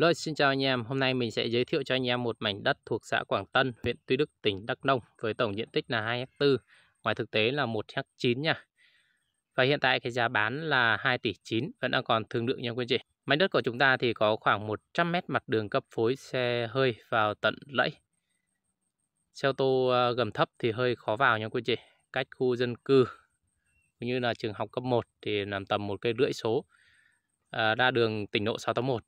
Rồi xin chào anh em, hôm nay mình sẽ giới thiệu cho anh em một mảnh đất thuộc xã Quảng Tân, huyện Tuy Đức, tỉnh Đắk Nông với tổng diện tích là 2 ha. Ngoài thực tế là 1 ha 9 nha. Và hiện tại cái giá bán là 2 tỷ 9 vẫn đang còn thương lượng nha quý anh chị. Mảnh đất của chúng ta thì có khoảng 100 m mặt đường cấp phối xe hơi vào tận lẫy. Xe ô tô ờ, gầm thấp thì hơi khó vào nha quý anh chị. Cách khu dân cư cũng như là trường học cấp 1 thì nằm tầm một cây rưỡi số. À, ờ, ra đường tỉnh lộ 681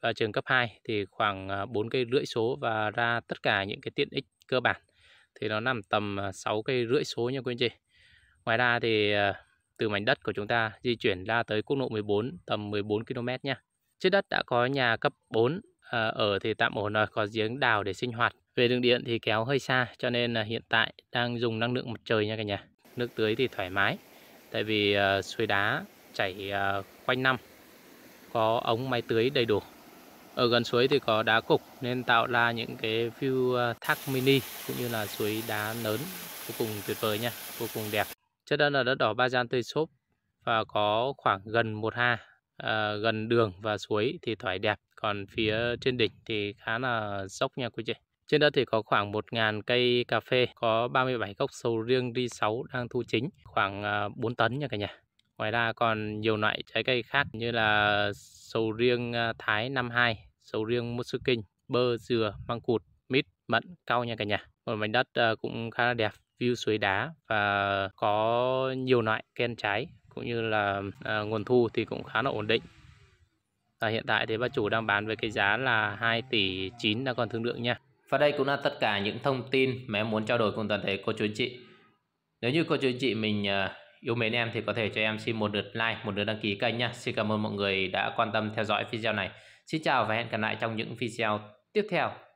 và trường cấp 2 thì khoảng 4 à, cây rưỡi số và ra tất cả những cái tiện ích cơ bản thì nó nằm tầm 6 à, cây rưỡi số nha quý anh chị. Ngoài ra thì à, từ mảnh đất của chúng ta di chuyển ra tới quốc lộ 14 tầm 14 km nha. Trước đất đã có nhà cấp 4 ở thì tạm ổn rồi, có giếng đào để sinh hoạt. Về đường điện thì kéo hơi xa cho nên là hiện tại đang dùng năng lượng mặt trời nha cả nhà. Nước tưới thì thoải mái tại vì suối đá chảy quanh năm có ống máy tưới đầy đủ ở gần suối thì có đá cục nên tạo ra những cái view ờ, thác mini cũng như là suối đá lớn vô cùng tuyệt vời nha vô cùng đẹp chất đất là đất đỏ ba gian tươi xốp và có khoảng gần một ha à, gần đường và suối thì thoải đẹp còn phía trên đỉnh thì khá là dốc nha quý chị trên đất thì có khoảng 1.000 cây cà phê, có 37 gốc sầu riêng ri 6 đang thu chính, khoảng 4 ờ, tấn nha cả nhà. Ngoài ra còn nhiều loại trái cây khác như là sầu riêng à, Thái 52, sầu riêng Mosuking, bơ, dừa, măng cụt, mít, mận, cau nha cả nhà. Một mảnh đất à, cũng khá là đẹp, view suối đá và có nhiều loại ken trái cũng như là à, nguồn thu thì cũng khá là ổn định. Và hiện tại thì bà chủ đang bán với cái giá là 2 tỷ 9 đang còn thương lượng nha. Và đây cũng là tất cả những thông tin mà em muốn trao đổi cùng toàn thể cô chú anh chị. Nếu như cô chú anh chị mình yêu mến em thì có thể cho em xin một lượt like, một lượt đăng ký kênh nhé. Xin cảm ơn mọi người đã quan tâm theo dõi video này. Xin chào và hẹn gặp lại trong những video tiếp theo.